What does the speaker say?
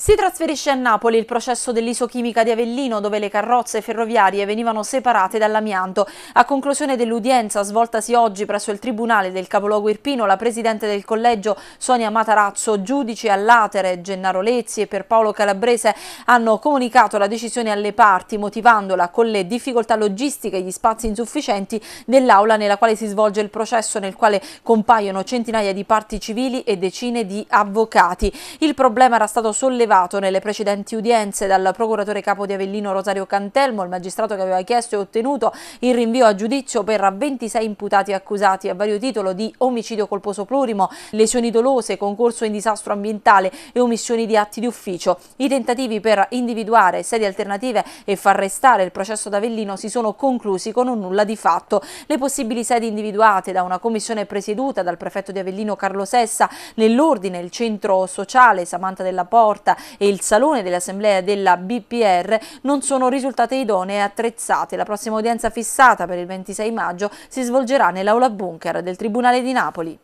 Si trasferisce a Napoli il processo dell'isochimica di Avellino dove le carrozze ferroviarie venivano separate dall'amianto. A conclusione dell'udienza svoltasi oggi presso il Tribunale del Capoluogo Irpino, la Presidente del Collegio Sonia Matarazzo, giudici all'Atere Gennaro Lezzi e per Paolo Calabrese hanno comunicato la decisione alle parti motivandola con le difficoltà logistiche e gli spazi insufficienti dell'aula nella quale si svolge il processo nel quale compaiono centinaia di parti civili e decine di avvocati. Il problema era stato sollevato sollevato nelle precedenti udienze dal procuratore capo di Avellino Rosario Cantelmo, il magistrato che aveva chiesto e ottenuto il rinvio a giudizio per 26 imputati accusati a vario titolo di omicidio colposo plurimo, lesioni dolose, concorso in disastro ambientale e omissioni di atti di ufficio. I tentativi per individuare sedi alternative e far restare il processo d'Avellino si sono conclusi con un nulla di fatto. Le possibili sedi individuate da una commissione presieduta dal prefetto di Avellino Carlo Sessa, nell'ordine il centro sociale Samantha della Porta e il salone dell'assemblea della BPR non sono risultate idonee e attrezzate. La prossima udienza fissata per il 26 maggio si svolgerà nell'aula bunker del Tribunale di Napoli.